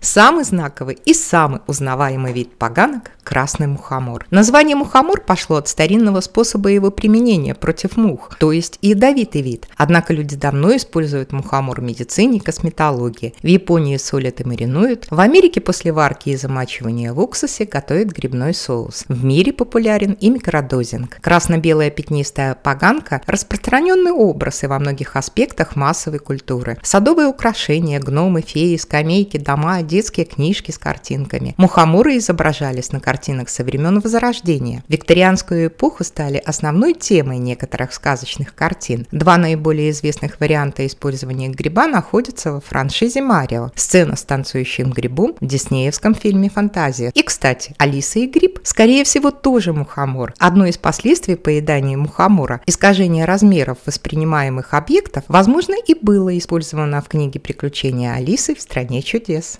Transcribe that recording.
Самый знаковый и самый узнаваемый вид поганок – красный мухомор. Название мухомор пошло от старинного способа его применения против мух, то есть ядовитый вид. Однако люди давно используют мухомор в медицине и косметологии. В Японии солят и маринуют, в Америке после варки и замачивания в уксусе готовят грибной соус. В мире популярен и микродозинг. Красно-белая пятнистая поганка – распространенный образ и во многих аспектах массовой культуры. Садовые украшения, гномы, феи, скамейки, дома, детские книжки с картинками. Мухоморы изображались на картинах со времен Возрождения. Викторианскую эпоху стали основной темой некоторых сказочных картин. Два наиболее известных варианта использования гриба находятся во франшизе Марио. Сцена с танцующим грибом в диснеевском фильме «Фантазия». И, кстати, Алиса и гриб, скорее всего, тоже мухомор. Одно из последствий поедания мухомора – искажение размеров воспринимаемых объектов, возможно, и было использовано в книге «Приключения Алисы в стране чудес».